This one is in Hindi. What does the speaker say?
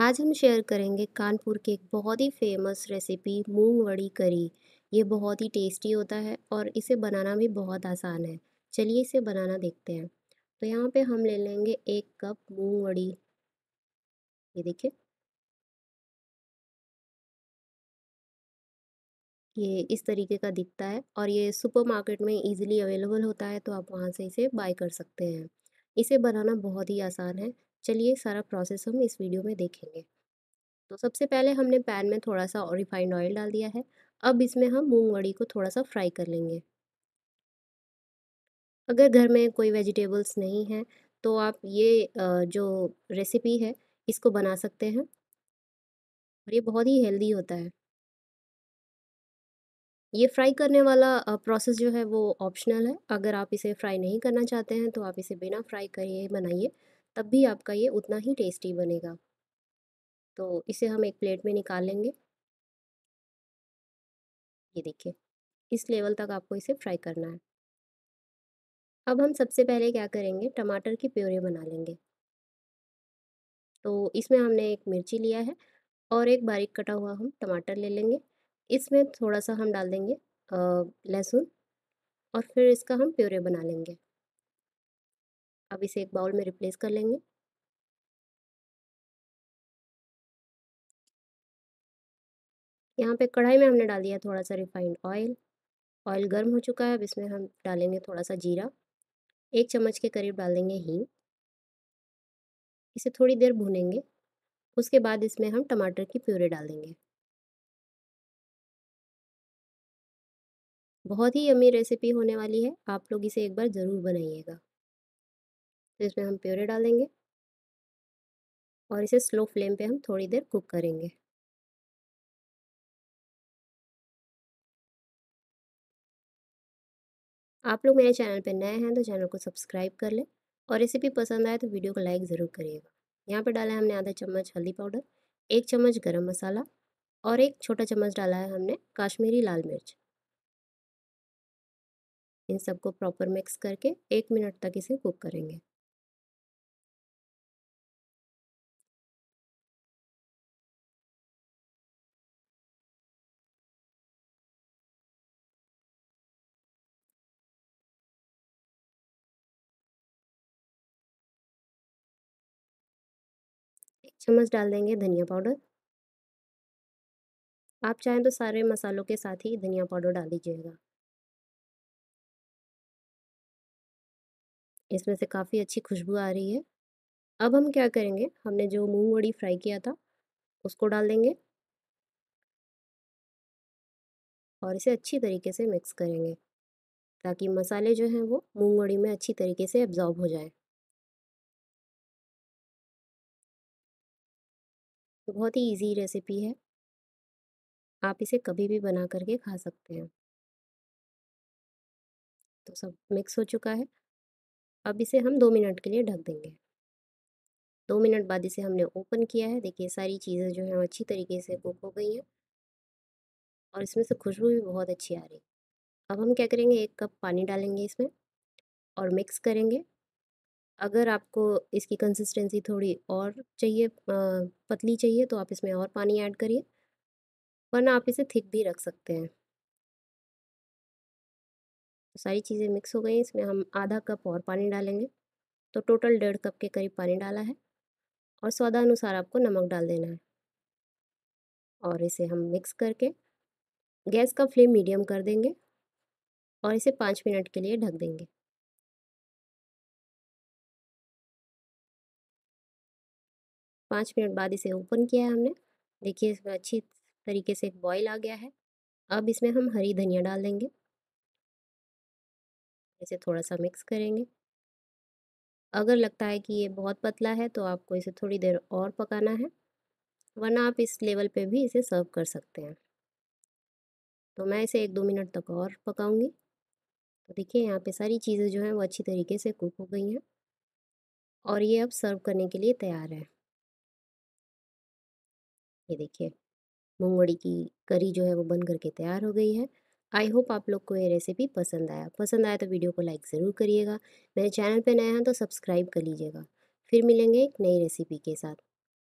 आज हम शेयर करेंगे कानपुर के एक बहुत ही फेमस रेसिपी मूंग वड़ी करी ये बहुत ही टेस्टी होता है और इसे बनाना भी बहुत आसान है चलिए इसे बनाना देखते हैं तो यहाँ पे हम ले लेंगे एक कप मूंग वड़ी ये देखिए ये इस तरीके का दिखता है और ये सुपरमार्केट में इजीली अवेलेबल होता है तो आप वहाँ से इसे बाय कर सकते हैं इसे बनाना बहुत ही आसान है चलिए सारा प्रोसेस हम इस वीडियो में देखेंगे तो सबसे पहले हमने पैन में थोड़ा सा रिफाइंड ऑयल डाल दिया है अब इसमें हम वड़ी को थोड़ा सा फ्राई कर लेंगे अगर घर में कोई वेजिटेबल्स नहीं हैं तो आप ये जो रेसिपी है इसको बना सकते हैं और ये बहुत ही हेल्दी होता है ये फ्राई करने वाला प्रोसेस जो है वो ऑप्शनल है अगर आप इसे फ्राई नहीं करना चाहते हैं तो आप इसे बिना फ्राई करिए बनाइए तब भी आपका ये उतना ही टेस्टी बनेगा तो इसे हम एक प्लेट में निकाल लेंगे ये देखिए इस लेवल तक आपको इसे फ्राई करना है अब हम सबसे पहले क्या करेंगे टमाटर की प्योरे बना लेंगे तो इसमें हमने एक मिर्ची लिया है और एक बारीक कटा हुआ हम टमाटर ले लेंगे इसमें थोड़ा सा हम डाल देंगे लहसुन और फिर इसका हम प्योरे बना लेंगे अब इसे एक बाउल में रिप्लेस कर लेंगे यहाँ पे कढ़ाई में हमने डाल दिया थोड़ा सा रिफाइंड ऑयल ऑयल गर्म हो चुका है अब इसमें हम डालेंगे थोड़ा सा जीरा एक चम्मच के करीब डाल देंगे हींग इसे थोड़ी देर भूनेंगे उसके बाद इसमें हम टमाटर की प्यूरे डाल देंगे बहुत ही यमी रेसिपी होने वाली है आप लोग इसे एक बार ज़रूर बनाइएगा तो इसमें हम प्योरे डालेंगे और इसे स्लो फ्लेम पे हम थोड़ी देर कुक करेंगे आप लोग मेरे चैनल पर नए हैं तो चैनल को सब्सक्राइब कर लें और रेसिपी पसंद आए तो वीडियो को लाइक ज़रूर करिएगा यहाँ पर डाला है हमने आधा चम्मच हल्दी पाउडर एक चम्मच गरम मसाला और एक छोटा चम्मच डाला है हमने काश्मीरी लाल मिर्च इन सबको प्रॉपर मिक्स करके एक मिनट तक इसे कुक करेंगे चम्मच डाल देंगे धनिया पाउडर आप चाहें तो सारे मसालों के साथ ही धनिया पाउडर डाल दीजिएगा इसमें से काफ़ी अच्छी खुशबू आ रही है अब हम क्या करेंगे हमने जो मूंग वड़ी फ्राई किया था उसको डाल देंगे और इसे अच्छी तरीके से मिक्स करेंगे ताकि मसाले जो हैं वो मूंग वड़ी में अच्छी तरीके से एब्जॉर्ब हो जाए तो बहुत ही इजी रेसिपी है आप इसे कभी भी बना करके खा सकते हैं तो सब मिक्स हो चुका है अब इसे हम दो मिनट के लिए ढक देंगे दो मिनट बाद इसे हमने ओपन किया है देखिए सारी चीज़ें जो हैं अच्छी तरीके से कुक हो गई हैं और इसमें से खुशबू भी बहुत अच्छी आ रही है अब हम क्या करेंगे एक कप पानी डालेंगे इसमें और मिक्स करेंगे अगर आपको इसकी कंसिस्टेंसी थोड़ी और चाहिए पतली चाहिए तो आप इसमें और पानी ऐड करिए वरना आप इसे थिक भी रख सकते हैं तो सारी चीज़ें मिक्स हो गई इसमें हम आधा कप और पानी डालेंगे तो टोटल डेढ़ कप के करीब पानी डाला है और स्वादानुसार आपको नमक डाल देना है और इसे हम मिक्स करके गैस का फ्लेम मीडियम कर देंगे और इसे पाँच मिनट के लिए ढक देंगे पाँच मिनट बाद इसे ओपन किया है हमने देखिए इसमें अच्छी तरीके से एक बॉयल आ गया है अब इसमें हम हरी धनिया डाल देंगे इसे थोड़ा सा मिक्स करेंगे अगर लगता है कि ये बहुत पतला है तो आपको इसे थोड़ी देर और पकाना है वरना आप इस लेवल पे भी इसे सर्व कर सकते हैं तो मैं इसे एक दो मिनट तक और पकाऊंगी तो देखिए यहाँ पे सारी चीज़ें जो हैं वो अच्छी तरीके से कुक हो गई हैं और ये अब सर्व करने के लिए तैयार है ये देखिए मूंगवड़ी की करी जो है वो बन करके तैयार हो गई है आई होप आप लोग को ये रेसिपी पसंद आया पसंद आया तो वीडियो को लाइक ज़रूर करिएगा मेरे चैनल पे नया है तो सब्सक्राइब कर लीजिएगा फिर मिलेंगे एक नई रेसिपी के साथ